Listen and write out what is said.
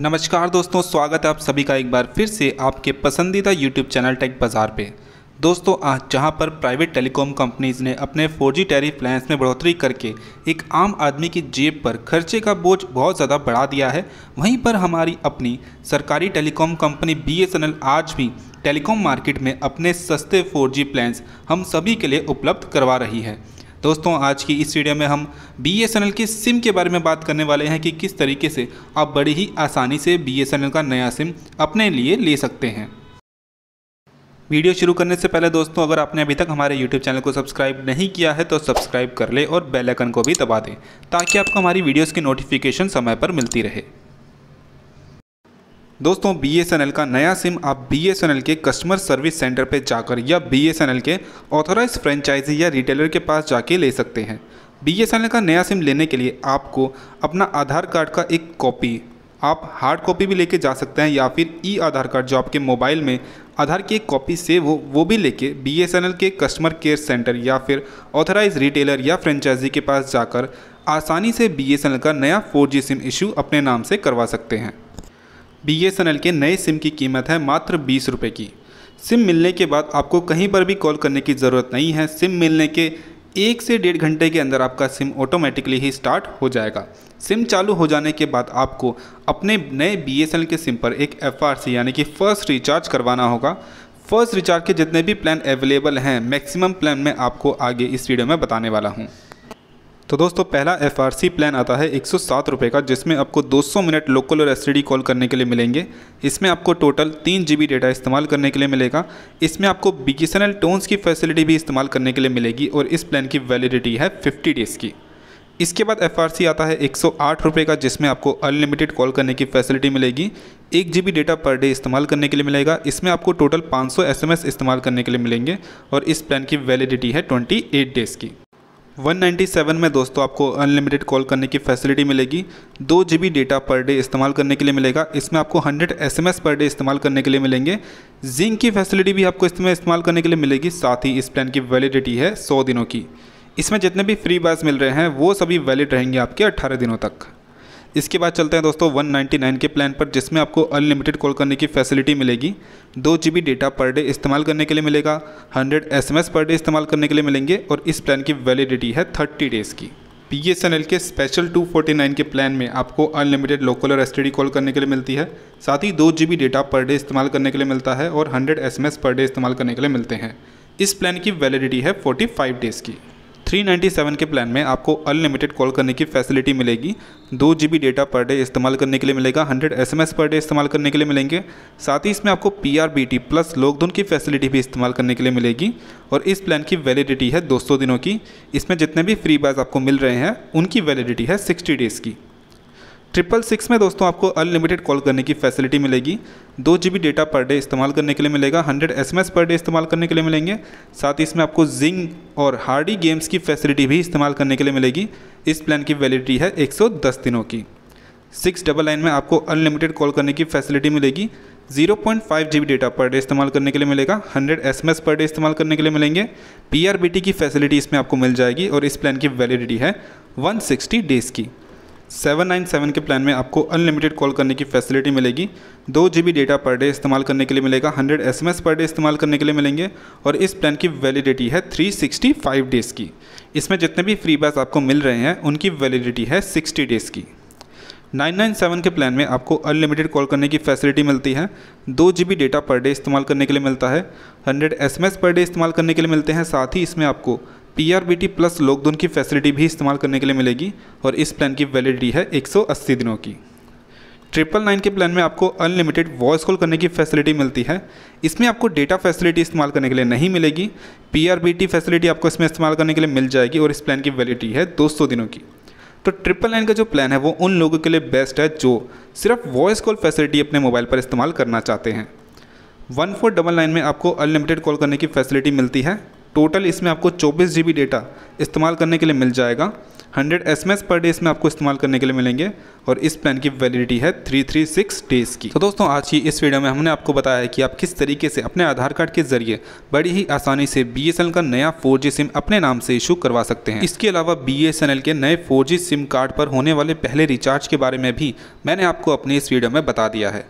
नमस्कार दोस्तों स्वागत है आप सभी का एक बार फिर से आपके पसंदीदा यूट्यूब चैनल टेक बाज़ार पे दोस्तों आज जहां पर प्राइवेट टेलीकॉम कंपनीज ने अपने 4G टैरिफ प्लान्स में बढ़ोतरी करके एक आम आदमी की जेब पर खर्चे का बोझ बहुत ज़्यादा बढ़ा दिया है वहीं पर हमारी अपनी सरकारी टेलीकॉम कंपनी बी आज भी टेलीकॉम मार्केट में अपने सस्ते फोर प्लान्स हम सभी के लिए उपलब्ध करवा रही है दोस्तों आज की इस वीडियो में हम बी एस एन एल की सिम के बारे में बात करने वाले हैं कि किस तरीके से आप बड़ी ही आसानी से बी एस एन एल का नया सिम अपने लिए ले सकते हैं वीडियो शुरू करने से पहले दोस्तों अगर आपने अभी तक हमारे YouTube चैनल को सब्सक्राइब नहीं किया है तो सब्सक्राइब कर ले और बेल आइकन को भी दबा दें ताकि आपको हमारी वीडियोज़ की नोटिफिकेशन समय पर मिलती रहे दोस्तों बीएसएनएल का नया सिम आप बीएसएनएल के कस्टमर सर्विस सेंटर पर जाकर या बीएसएनएल के ऑथोराइज फ्रेंचाइजी या रिटेलर के पास जाके ले सकते हैं बीएसएनएल का नया सिम लेने के लिए आपको अपना आधार कार्ड का एक कॉपी आप हार्ड कॉपी भी लेके जा सकते हैं या फिर ई आधार कार्ड जो आपके मोबाइल में आधार की एक कॉपी सेव हो वो भी लेके बी के कस्टमर केयर सेंटर या फिर ऑथोराइज़ रिटेलर या फ्रेंचाइजी के पास जाकर आसानी से बी का नया फोर सिम इशू अपने नाम से करवा सकते हैं बीएसएनएल के नए सिम की कीमत है मात्र बीस रुपये की सिम मिलने के बाद आपको कहीं पर भी कॉल करने की ज़रूरत नहीं है सिम मिलने के एक से डेढ़ घंटे के अंदर आपका सिम ऑटोमेटिकली ही स्टार्ट हो जाएगा सिम चालू हो जाने के बाद आपको अपने नए बी के सिम पर एक एफ यानी कि फ़र्स्ट रिचार्ज करवाना होगा फर्स्ट रिचार्ज के जितने भी प्लान अवेलेबल हैं मैक्सिमम प्लान मैं आपको आगे इस वीडियो में बताने वाला हूँ तो दोस्तों पहला एफ प्लान आता है एक सौ का जिसमें आपको 200 मिनट लोकल और एस कॉल करने के लिए मिलेंगे इसमें आपको टोटल तीन जी डेटा इस्तेमाल करने के लिए मिलेगा इसमें आपको बीकेसनल टोन्स की फैसिलिटी भी इस्तेमाल करने के लिए मिलेगी और इस प्लान की वैलिडिटी है फिफ्टी डेज़ की इसके बाद एफ आता है एक सौ का जिसमें आपको अनलिमिटेड कॉल करने की फैसिलिटी मिलेगी एक जी डेटा पर डे इस्तेमाल करने के लिए मिलेगा इसमें आपको टोटल 500 सौ इस्तेमाल करने के लिए मिलेंगे और इस प्लान की वैलिडिटी है 28 डेज़ की 197 में दोस्तों आपको अनलिमिटेड कॉल करने की फैसिलिटी मिलेगी दो G B data per day इस्तेमाल करने के लिए मिलेगा इसमें आपको 100 एस पर डे इस्तेमाल करने के लिए मिलेंगे जिंक की फैसिलिटी भी आपको इसमें इस्तेमाल करने के लिए मिलेगी साथ ही इस प्लान की वैलिडिटी है सौ दिनों की इसमें जितने भी फ्री बैस मिल रहे हैं वो सभी वैलिड रहेंगे आपके अट्ठारह दिनों तक इसके बाद चलते हैं दोस्तों 199 के प्लान पर जिसमें आपको अनलिमिटेड कॉल करने की फैसिलिटी मिलेगी दो जी डेटा पर डे इस्तेमाल करने के लिए मिलेगा 100 एस पर डे इस्तेमाल करने के लिए मिलेंगे और इस प्लान की वैलिडिटी है 30 डेज़ की बी के स्पेशल 249 के प्लान में आपको अनलिमिटेड लोकल और डी कॉल करने के लिए मिलती है साथ ही दो जी डेटा पर डे इस्तेमाल करने के लिए मिलता है और हंड्रेड एस पर डे इस्तेमाल करने के लिए मिलते हैं इस प्लान की वैलिडिटी है फाइव डेज़ की 397 के प्लान में आपको अनलिमिटेड कॉल करने की फैसिलिटी मिलेगी दो जी डेटा पर डे इस्तेमाल करने के लिए मिलेगा 100 एसएमएस पर डे इस्तेमाल करने के लिए मिलेंगे साथ ही इसमें आपको पीआरबीटी प्लस लोकधुन की फैसिलिटी भी इस्तेमाल करने के लिए मिलेगी और इस प्लान की वैलिडिटी है 200 दिनों की इसमें जितने भी फ्री बैज आपको मिल रहे हैं उनकी वैलिडिटी है सिक्सटी डेज़ की ट्रिपल सिक्स में दोस्तों आपको अनलिमिटेड कॉल करने की फैसिलिटी मिलेगी दो जी डेटा पर डे इस्तेमाल करने के लिए मिलेगा हंड्रेड एस पर डे इस्तेमाल करने के लिए मिलेंगे साथ ही इसमें आपको जिंग और हार्डी गेम्स की फैसिलिटी भी इस्तेमाल करने के लिए मिलेगी इस प्लान की वैलिडिटी है 110 दिनों की सिक्स डबल नाइन में आपको अनलिमिटेड कॉल करने की फैसिलिटी मिलेगी 0.5 पॉइंट डेटा पर डे इस्तेमाल करने के लिए मिलेगा 100 एस पर डे इस्तेमाल करने के लिए मिलेंगे पी की फैसिलिटी इसमें आपको मिल जाएगी और इस प्लान की वैलिडिटी है 160 डेज़ की 797 के प्लान में आपको अनलिमिटेड कॉल करने की फैसिलिटी मिलेगी दो जी डेटा पर डे इस्तेमाल करने के लिए मिलेगा 100 एस पर डे इस्तेमाल करने के लिए मिलेंगे और इस प्लान की वैलिडिटी है 365 डेज़ की इसमें जितने भी फ्री बैस आपको मिल रहे हैं उनकी वैलिडिटी है 60 डेज़ की 997 के प्लान में आपको अनलिमिटेड कॉल करने की फैसिलिटी मिलती है दो जी डेटा पर डे इस्तेमाल करने के लिए मिलता है एम एस पर डे इस्तेमाल करने के लिए मिलते हैं साथ ही इसमें आपको पीआरबीटी प्लस लॉकडाउन की फैसिलिटी भी इस्तेमाल करने के लिए मिलेगी और इस प्लान की वैलिडिटी है 180 दिनों की ट्रिपल नाइन के प्लान में आपको अनलिमिटेड वॉइस कॉल करने की फैसिलिटी मिलती है इसमें आपको डेटा फैसिलिटी इस्तेमाल करने के लिए नहीं मिलेगी पीआरबीटी फैसिलिटी आपको इसमें इस्तेमाल करने के लिए मिल जाएगी और इस प्लान की वैलिडिटी है 200 दिनों की तो ट्रिपल नाइन का जो प्लान है वो उन लोगों के लिए बेस्ट है जो सिर्फ वॉइस कॉल फैसिलिटी अपने मोबाइल पर इस्तेमाल करना चाहते हैं वन फोर डबल नाइन में आपको अनलिमिटेड कॉल करने की फैसिलिटी मिलती है टोटल इसमें आपको चौबीस जी डेटा इस्तेमाल करने के लिए मिल जाएगा हंड्रेड एस पर डे इसमें आपको इस्तेमाल करने के लिए मिलेंगे और इस प्लान की वैलिडिटी है थ्री थ्री सिक्स डेज़ की तो दोस्तों आज की इस वीडियो में हमने आपको बताया है कि आप किस तरीके से अपने आधार कार्ड के जरिए बड़ी ही आसानी से बी का नया फोर सिम अपने नाम से इशू करवा सकते हैं इसके अलावा बी के नए फोर सिम कार्ड पर होने वाले पहले रिचार्ज के बारे में भी मैंने आपको अपने इस वीडियो में बता दिया है